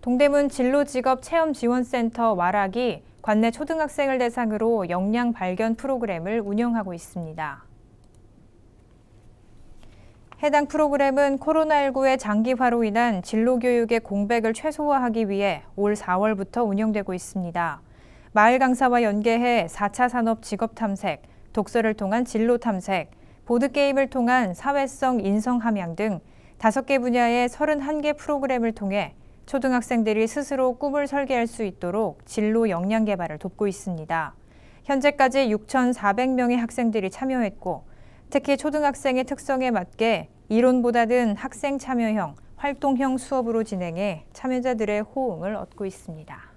동대문 진로직업체험지원센터 와락이 관내 초등학생을 대상으로 역량 발견 프로그램을 운영하고 있습니다. 해당 프로그램은 코로나19의 장기화로 인한 진로교육의 공백을 최소화하기 위해 올 4월부터 운영되고 있습니다. 마을 강사와 연계해 4차 산업 직업 탐색, 독서를 통한 진로 탐색, 보드게임을 통한 사회성 인성 함양 등 5개 분야의 31개 프로그램을 통해 초등학생들이 스스로 꿈을 설계할 수 있도록 진로 역량 개발을 돕고 있습니다. 현재까지 6,400명의 학생들이 참여했고 특히 초등학생의 특성에 맞게 이론보다는 학생 참여형, 활동형 수업으로 진행해 참여자들의 호응을 얻고 있습니다.